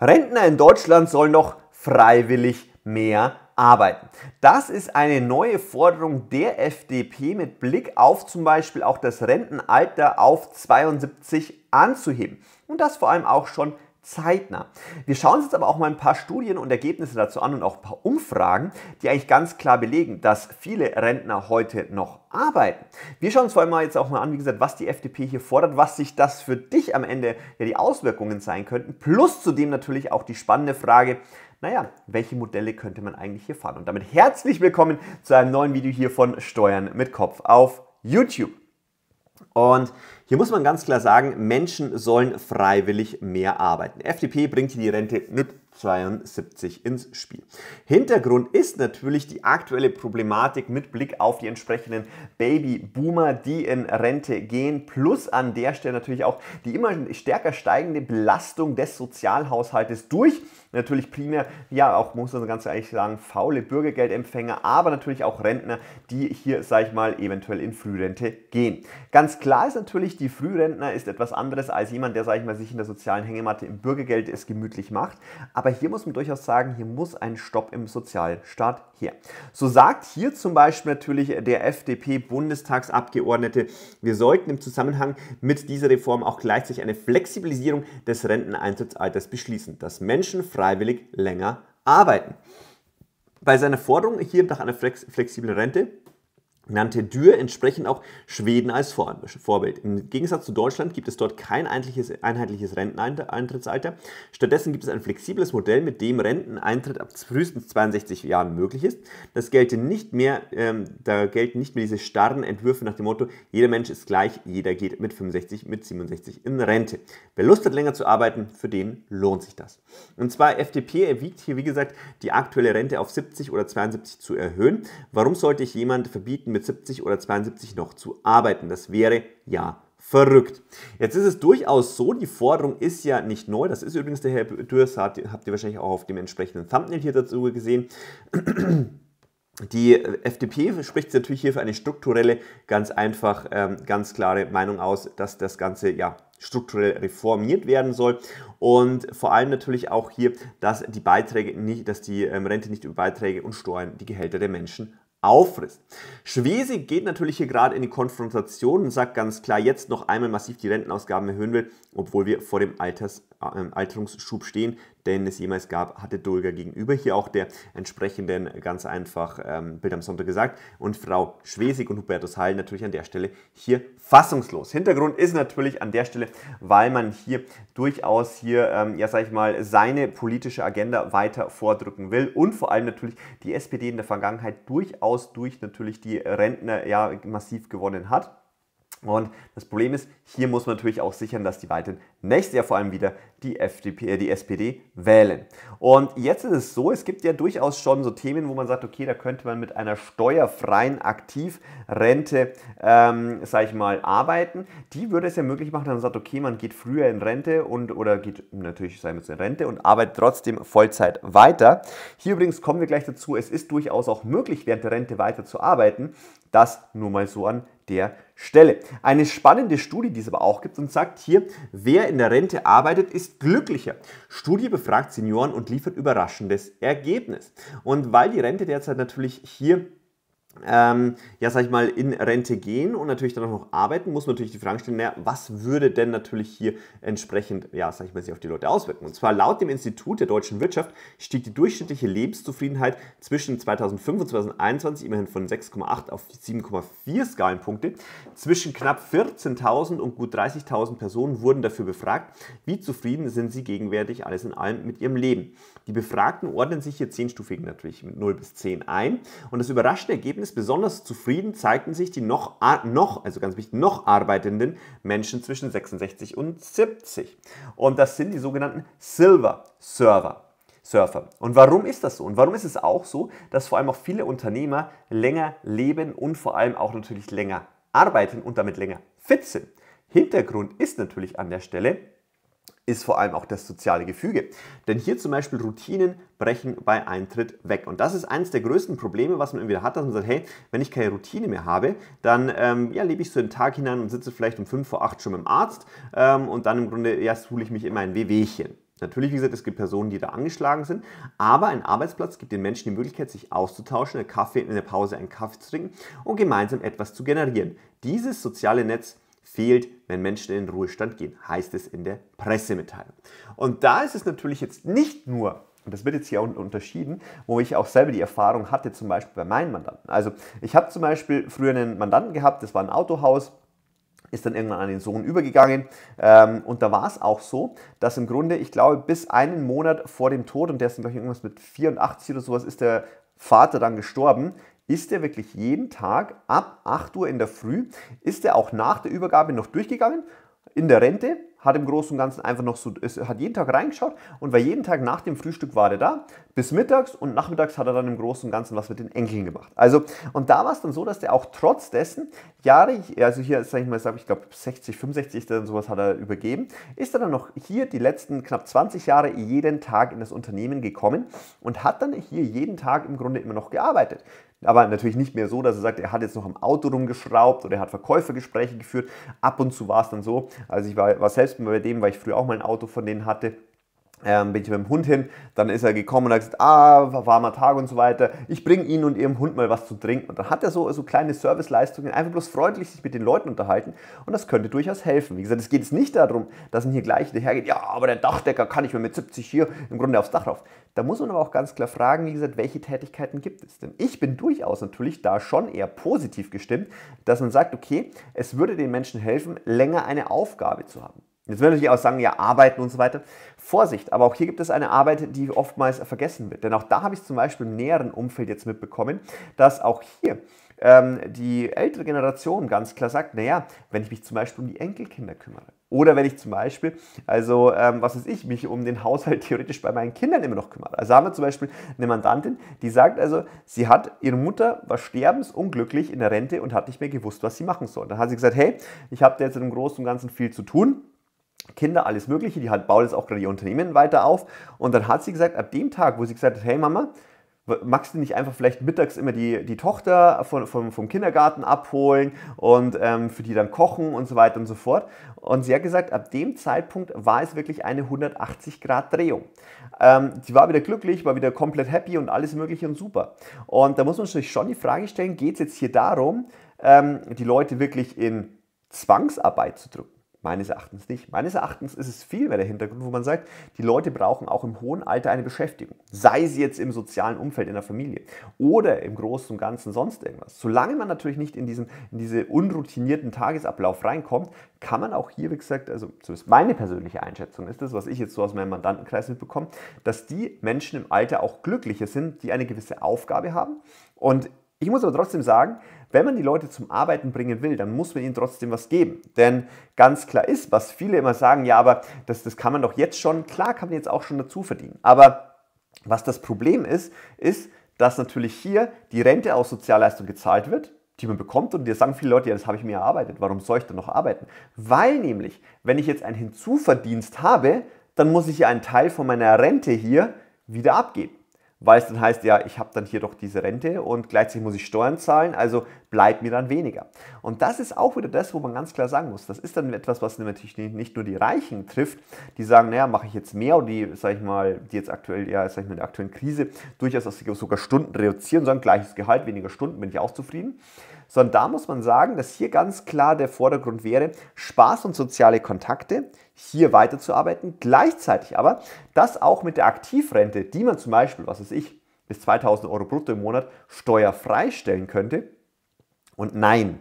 Rentner in Deutschland sollen noch freiwillig mehr arbeiten. Das ist eine neue Forderung der FDP mit Blick auf zum Beispiel auch das Rentenalter auf 72 anzuheben. Und das vor allem auch schon zeitnah. Wir schauen uns jetzt aber auch mal ein paar Studien und Ergebnisse dazu an und auch ein paar Umfragen, die eigentlich ganz klar belegen, dass viele Rentner heute noch arbeiten. Wir schauen uns vor allem mal jetzt auch mal an, wie gesagt, was die FDP hier fordert, was sich das für dich am Ende ja die Auswirkungen sein könnten, plus zudem natürlich auch die spannende Frage, naja, welche Modelle könnte man eigentlich hier fahren? Und damit herzlich willkommen zu einem neuen Video hier von Steuern mit Kopf auf YouTube. Und hier muss man ganz klar sagen, Menschen sollen freiwillig mehr arbeiten. FDP bringt hier die Rente mit 72 ins Spiel. Hintergrund ist natürlich die aktuelle Problematik mit Blick auf die entsprechenden Babyboomer, die in Rente gehen, plus an der Stelle natürlich auch die immer stärker steigende Belastung des Sozialhaushaltes durch natürlich primär, ja, auch muss man ganz ehrlich sagen, faule Bürgergeldempfänger, aber natürlich auch Rentner, die hier, sag ich mal, eventuell in Frührente gehen. Ganz klar ist natürlich, die Frührentner ist etwas anderes als jemand, der, sag ich mal, sich in der sozialen Hängematte im Bürgergeld es gemütlich macht, aber aber hier muss man durchaus sagen, hier muss ein Stopp im Sozialstaat her. So sagt hier zum Beispiel natürlich der FDP-Bundestagsabgeordnete, wir sollten im Zusammenhang mit dieser Reform auch gleichzeitig eine Flexibilisierung des Renteneintrittsalters beschließen, dass Menschen freiwillig länger arbeiten. Bei seiner Forderung hier nach einer flexiblen Rente nannte Dürr entsprechend auch Schweden als Vorbild. Im Gegensatz zu Deutschland gibt es dort kein einheitliches, Renteneintrittsalter. Stattdessen gibt es ein flexibles Modell, mit dem Renteneintritt ab frühestens 62 Jahren möglich ist. Das gelte nicht mehr, ähm, da gelten nicht mehr diese starren Entwürfe nach dem Motto, jeder Mensch ist gleich, jeder geht mit 65, mit 67 in Rente. Wer Lust hat, länger zu arbeiten, für den lohnt sich das. Und zwar FDP erwiegt hier, wie gesagt, die aktuelle Rente auf 70 oder 72 zu erhöhen. Warum sollte ich jemand verbieten, mit 70 oder 72 noch zu arbeiten. Das wäre ja verrückt. Jetzt ist es durchaus so, die Forderung ist ja nicht neu. Das ist übrigens der Herr Dürs, habt ihr wahrscheinlich auch auf dem entsprechenden Thumbnail hier dazu gesehen. Die FDP spricht natürlich hier für eine strukturelle, ganz einfach, ähm, ganz klare Meinung aus, dass das Ganze ja strukturell reformiert werden soll und vor allem natürlich auch hier, dass die Beiträge nicht, dass die ähm, Rente nicht über Beiträge und Steuern die Gehälter der Menschen auffrisst. Schwesig geht natürlich hier gerade in die Konfrontation und sagt ganz klar, jetzt noch einmal massiv die Rentenausgaben erhöhen will, obwohl wir vor dem Alters ähm, Alterungsschub stehen, den es jemals gab, hatte Dulger gegenüber. Hier auch der entsprechenden ganz einfach ähm, Bild am Sonntag gesagt. Und Frau Schwesig und Hubertus Heil natürlich an der Stelle hier fassungslos. Hintergrund ist natürlich an der Stelle, weil man hier durchaus hier, ähm, ja sag ich mal, seine politische Agenda weiter vordrücken will und vor allem natürlich die SPD in der Vergangenheit durchaus durch natürlich die Rentner ja massiv gewonnen hat und das Problem ist, hier muss man natürlich auch sichern, dass die weiterhin nächstes Jahr vor allem wieder die, FDP, äh, die SPD wählen. Und jetzt ist es so, es gibt ja durchaus schon so Themen, wo man sagt, okay, da könnte man mit einer steuerfreien Aktivrente, ähm, sage ich mal, arbeiten. Die würde es ja möglich machen, dass man sagt, okay, man geht früher in Rente und oder geht natürlich, sei es in Rente und arbeitet trotzdem Vollzeit weiter. Hier übrigens kommen wir gleich dazu, es ist durchaus auch möglich, während der Rente weiter zu arbeiten. Das nur mal so an der Stelle. Eine spannende Studie, die es aber auch gibt und sagt hier, wer in der Rente arbeitet, ist glücklicher. Studie befragt Senioren und liefert überraschendes Ergebnis. Und weil die Rente derzeit natürlich hier ähm, ja, sag ich mal, in Rente gehen und natürlich dann auch noch arbeiten, muss man natürlich die Frage stellen, naja, was würde denn natürlich hier entsprechend, ja, sag ich mal, sich auf die Leute auswirken? Und zwar laut dem Institut der deutschen Wirtschaft stieg die durchschnittliche Lebenszufriedenheit zwischen 2005 und 2021 immerhin von 6,8 auf 7,4 Skalenpunkte. Zwischen knapp 14.000 und gut 30.000 Personen wurden dafür befragt, wie zufrieden sind sie gegenwärtig alles in allem mit ihrem Leben. Die Befragten ordnen sich hier zehnstufig natürlich mit 0 bis 10 ein und das überraschende Ergebnis Ergebnis besonders zufrieden zeigten sich die noch, noch, also ganz wichtig, noch arbeitenden Menschen zwischen 66 und 70. Und das sind die sogenannten Silver Server. Surfer. Und warum ist das so? Und warum ist es auch so, dass vor allem auch viele Unternehmer länger leben und vor allem auch natürlich länger arbeiten und damit länger fit sind? Hintergrund ist natürlich an der Stelle, ist vor allem auch das soziale Gefüge. Denn hier zum Beispiel Routinen brechen bei Eintritt weg. Und das ist eines der größten Probleme, was man entweder hat, dass man sagt, hey, wenn ich keine Routine mehr habe, dann ähm, ja, lebe ich so den Tag hinein und sitze vielleicht um 5 vor 8 schon mit dem Arzt ähm, und dann im Grunde erst ja, hole ich mich immer ein Wehwehchen. Natürlich, wie gesagt, es gibt Personen, die da angeschlagen sind, aber ein Arbeitsplatz gibt den Menschen die Möglichkeit, sich auszutauschen, einen Kaffee, in der Pause einen Kaffee zu trinken und gemeinsam etwas zu generieren. Dieses soziale Netz fehlt, wenn Menschen in den Ruhestand gehen, heißt es in der Pressemitteilung. Und da ist es natürlich jetzt nicht nur und das wird jetzt hier unten unterschieden, wo ich auch selber die Erfahrung hatte, zum Beispiel bei meinen Mandanten. Also ich habe zum Beispiel früher einen Mandanten gehabt, das war ein Autohaus, ist dann irgendwann an den Sohn übergegangen. Ähm, und da war es auch so, dass im Grunde, ich glaube, bis einen Monat vor dem Tod, und der ist, glaube ich, irgendwas mit 84 oder sowas, ist der Vater dann gestorben, ist der wirklich jeden Tag ab 8 Uhr in der Früh, ist er auch nach der Übergabe noch durchgegangen, in der Rente, hat im Großen und Ganzen einfach noch so, hat jeden Tag reingeschaut und war jeden Tag nach dem Frühstück war er da, bis mittags und nachmittags hat er dann im Großen und Ganzen was mit den Enkeln gemacht. Also, und da war es dann so, dass der auch trotz dessen Jahre, also hier, sag ich mal, ich glaube 60, 65 ist dann sowas hat er übergeben, ist er dann noch hier die letzten knapp 20 Jahre jeden Tag in das Unternehmen gekommen und hat dann hier jeden Tag im Grunde immer noch gearbeitet aber natürlich nicht mehr so, dass er sagt, er hat jetzt noch am Auto rumgeschraubt oder er hat Verkäufergespräche geführt. Ab und zu war es dann so, also ich war, war selbst bei dem, weil ich früher auch mal ein Auto von denen hatte, ähm, bin ich mit dem Hund hin, dann ist er gekommen und hat gesagt, ah, warmer Tag und so weiter, ich bringe Ihnen und Ihrem Hund mal was zu trinken. Und dann hat er so, so kleine Serviceleistungen, einfach bloß freundlich sich mit den Leuten unterhalten und das könnte durchaus helfen. Wie gesagt, es geht jetzt nicht darum, dass man hier gleich hinterhergeht, ja, aber der Dachdecker kann ich mir mit 70 hier im Grunde aufs Dach rauf. Da muss man aber auch ganz klar fragen, wie gesagt, welche Tätigkeiten gibt es denn? Ich bin durchaus natürlich da schon eher positiv gestimmt, dass man sagt, okay, es würde den Menschen helfen, länger eine Aufgabe zu haben. Jetzt werden natürlich auch sagen, ja, arbeiten und so weiter. Vorsicht, aber auch hier gibt es eine Arbeit, die oftmals vergessen wird. Denn auch da habe ich zum Beispiel im näheren Umfeld jetzt mitbekommen, dass auch hier ähm, die ältere Generation ganz klar sagt, naja, wenn ich mich zum Beispiel um die Enkelkinder kümmere, oder wenn ich zum Beispiel, also ähm, was weiß ich, mich um den Haushalt theoretisch bei meinen Kindern immer noch kümmere. Also haben wir zum Beispiel eine Mandantin, die sagt also, sie hat, ihre Mutter war sterbensunglücklich in der Rente und hat nicht mehr gewusst, was sie machen soll. Dann hat sie gesagt, hey, ich habe jetzt im Großen und Ganzen viel zu tun. Kinder, alles Mögliche, die hat, baut jetzt auch gerade ihr Unternehmen weiter auf. Und dann hat sie gesagt, ab dem Tag, wo sie gesagt hat, hey Mama, magst du nicht einfach vielleicht mittags immer die, die Tochter von, von, vom Kindergarten abholen und ähm, für die dann kochen und so weiter und so fort. Und sie hat gesagt, ab dem Zeitpunkt war es wirklich eine 180-Grad-Drehung. Ähm, sie war wieder glücklich, war wieder komplett happy und alles Mögliche und super. Und da muss man sich schon die Frage stellen, geht es jetzt hier darum, ähm, die Leute wirklich in Zwangsarbeit zu drücken? Meines Erachtens nicht. Meines Erachtens ist es vielmehr der Hintergrund, wo man sagt, die Leute brauchen auch im hohen Alter eine Beschäftigung. Sei sie jetzt im sozialen Umfeld, in der Familie oder im Großen und Ganzen sonst irgendwas. Solange man natürlich nicht in diesen in diese unroutinierten Tagesablauf reinkommt, kann man auch hier, wie gesagt, also zumindest meine persönliche Einschätzung ist das, was ich jetzt so aus meinem Mandantenkreis mitbekomme, dass die Menschen im Alter auch glücklicher sind, die eine gewisse Aufgabe haben. Und ich muss aber trotzdem sagen, wenn man die Leute zum Arbeiten bringen will, dann muss man ihnen trotzdem was geben. Denn ganz klar ist, was viele immer sagen, ja, aber das, das kann man doch jetzt schon, klar kann man jetzt auch schon dazu verdienen. Aber was das Problem ist, ist, dass natürlich hier die Rente aus Sozialleistung gezahlt wird, die man bekommt und dir sagen viele Leute, ja, das habe ich mir erarbeitet, warum soll ich denn noch arbeiten? Weil nämlich, wenn ich jetzt einen Hinzuverdienst habe, dann muss ich ja einen Teil von meiner Rente hier wieder abgeben weil es dann heißt, ja, ich habe dann hier doch diese Rente und gleichzeitig muss ich Steuern zahlen, also bleibt mir dann weniger. Und das ist auch wieder das, wo man ganz klar sagen muss, das ist dann etwas, was natürlich nicht nur die Reichen trifft, die sagen, naja, mache ich jetzt mehr oder die, sag ich mal, die jetzt aktuell, ja, sag ich mal, in der aktuellen Krise durchaus sogar Stunden reduzieren, sondern gleiches Gehalt, weniger Stunden, bin ich auch zufrieden sondern da muss man sagen, dass hier ganz klar der Vordergrund wäre, Spaß und soziale Kontakte, hier weiterzuarbeiten, gleichzeitig aber, dass auch mit der Aktivrente, die man zum Beispiel, was weiß ich, bis 2000 Euro brutto im Monat steuerfrei stellen könnte. Und nein,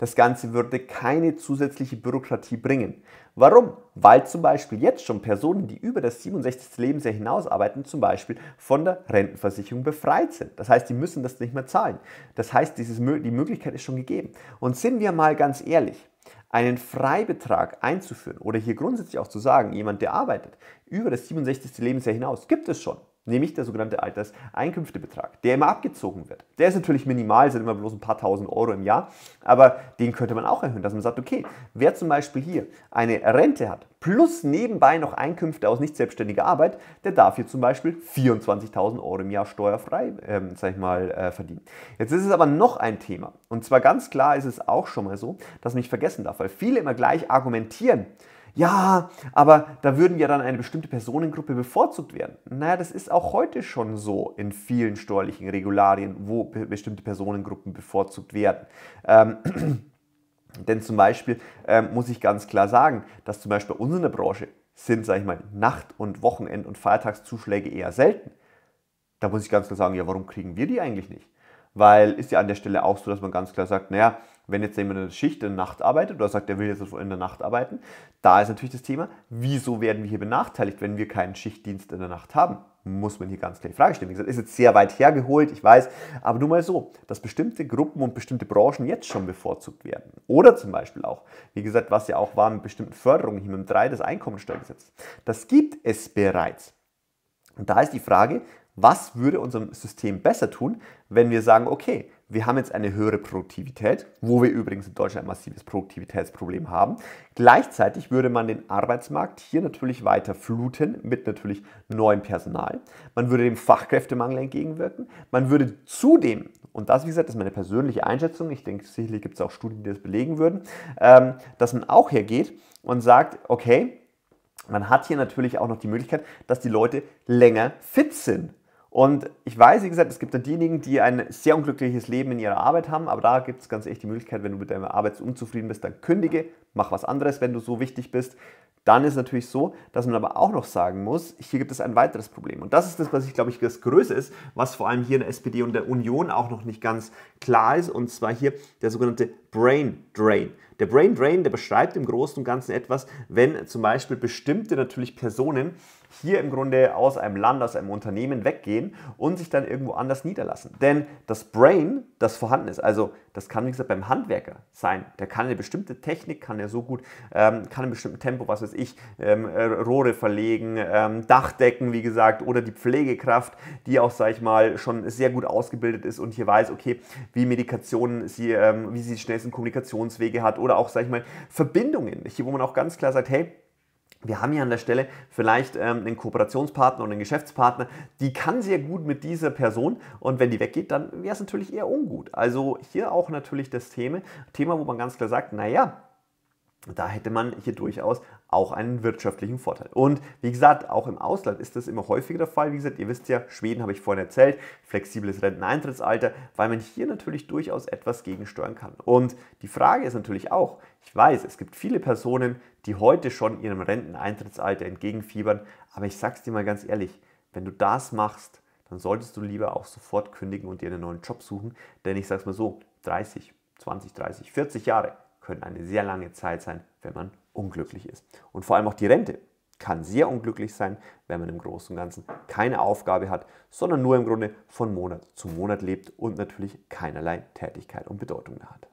das Ganze würde keine zusätzliche Bürokratie bringen. Warum? Weil zum Beispiel jetzt schon Personen, die über das 67. Lebensjahr hinaus arbeiten, zum Beispiel von der Rentenversicherung befreit sind. Das heißt, die müssen das nicht mehr zahlen. Das heißt, dieses, die Möglichkeit ist schon gegeben. Und sind wir mal ganz ehrlich, einen Freibetrag einzuführen oder hier grundsätzlich auch zu sagen, jemand, der arbeitet, über das 67. Lebensjahr hinaus, gibt es schon nämlich der sogenannte Alterseinkünftebetrag, der immer abgezogen wird. Der ist natürlich minimal, sind immer bloß ein paar tausend Euro im Jahr, aber den könnte man auch erhöhen, dass man sagt, okay, wer zum Beispiel hier eine Rente hat, plus nebenbei noch Einkünfte aus nicht selbstständiger Arbeit, der darf hier zum Beispiel 24.000 Euro im Jahr steuerfrei, ähm, sag ich mal, äh, verdienen. Jetzt ist es aber noch ein Thema. Und zwar ganz klar ist es auch schon mal so, dass man nicht vergessen darf, weil viele immer gleich argumentieren, ja, aber da würden ja dann eine bestimmte Personengruppe bevorzugt werden. Naja, das ist auch heute schon so in vielen steuerlichen Regularien, wo be bestimmte Personengruppen bevorzugt werden. Ähm, denn zum Beispiel ähm, muss ich ganz klar sagen, dass zum Beispiel bei uns in der Branche sind, sage ich mal, Nacht- und Wochenend- und Feiertagszuschläge eher selten. Da muss ich ganz klar sagen, ja, warum kriegen wir die eigentlich nicht? Weil ist ja an der Stelle auch so, dass man ganz klar sagt, naja, wenn jetzt jemand in der Schicht in der Nacht arbeitet oder sagt, er will jetzt in der Nacht arbeiten, da ist natürlich das Thema, wieso werden wir hier benachteiligt, wenn wir keinen Schichtdienst in der Nacht haben? Muss man hier ganz klar die Frage stellen. Wie gesagt, ist jetzt sehr weit hergeholt, ich weiß, aber nur mal so, dass bestimmte Gruppen und bestimmte Branchen jetzt schon bevorzugt werden. Oder zum Beispiel auch, wie gesagt, was ja auch war mit bestimmten Förderungen hier mit dem 3 des Einkommensteuergesetzes. Das gibt es bereits. Und da ist die Frage, was würde unserem System besser tun, wenn wir sagen, okay, wir haben jetzt eine höhere Produktivität, wo wir übrigens in Deutschland ein massives Produktivitätsproblem haben. Gleichzeitig würde man den Arbeitsmarkt hier natürlich weiter fluten mit natürlich neuem Personal. Man würde dem Fachkräftemangel entgegenwirken. Man würde zudem, und das wie gesagt ist meine persönliche Einschätzung, ich denke sicherlich gibt es auch Studien, die das belegen würden, ähm, dass man auch hergeht und sagt, okay, man hat hier natürlich auch noch die Möglichkeit, dass die Leute länger fit sind. Und ich weiß, wie gesagt, es gibt da diejenigen, die ein sehr unglückliches Leben in ihrer Arbeit haben, aber da gibt es ganz echt die Möglichkeit, wenn du mit deiner Arbeit unzufrieden bist, dann kündige, mach was anderes, wenn du so wichtig bist. Dann ist natürlich so, dass man aber auch noch sagen muss, hier gibt es ein weiteres Problem. Und das ist das, was ich glaube ich das Größte ist, was vor allem hier in der SPD und der Union auch noch nicht ganz klar ist. Und zwar hier der sogenannte Brain Drain. Der Brain Drain, der beschreibt im Großen und Ganzen etwas, wenn zum Beispiel bestimmte natürlich Personen hier im Grunde aus einem Land, aus einem Unternehmen weggehen und sich dann irgendwo anders niederlassen. Denn das Brain, das vorhanden ist, also das kann wie gesagt beim Handwerker sein, der kann eine bestimmte Technik, kann er so gut, ähm, kann in bestimmten Tempo, was weiß ich, ähm, äh, Rohre verlegen, ähm, Dachdecken, wie gesagt, oder die Pflegekraft, die auch, sag ich mal, schon sehr gut ausgebildet ist und hier weiß, okay, wie Medikationen sie, ähm, wie sie die schnellsten Kommunikationswege hat oder auch, sag ich mal, Verbindungen, hier, wo man auch ganz klar sagt, hey, wir haben hier an der Stelle vielleicht ähm, einen Kooperationspartner oder einen Geschäftspartner, die kann sehr gut mit dieser Person und wenn die weggeht, dann wäre es natürlich eher ungut. Also hier auch natürlich das Thema, Thema wo man ganz klar sagt, naja, da hätte man hier durchaus auch einen wirtschaftlichen Vorteil. Und wie gesagt, auch im Ausland ist das immer häufiger der Fall. Wie gesagt, ihr wisst ja, Schweden habe ich vorhin erzählt, flexibles Renteneintrittsalter, weil man hier natürlich durchaus etwas gegensteuern kann. Und die Frage ist natürlich auch, ich weiß, es gibt viele Personen, die heute schon ihrem Renteneintrittsalter entgegenfiebern, aber ich sage es dir mal ganz ehrlich, wenn du das machst, dann solltest du lieber auch sofort kündigen und dir einen neuen Job suchen, denn ich sage es mal so, 30, 20, 30, 40 Jahre können eine sehr lange Zeit sein, wenn man unglücklich ist. Und vor allem auch die Rente kann sehr unglücklich sein, wenn man im Großen und Ganzen keine Aufgabe hat, sondern nur im Grunde von Monat zu Monat lebt und natürlich keinerlei Tätigkeit und Bedeutung mehr hat.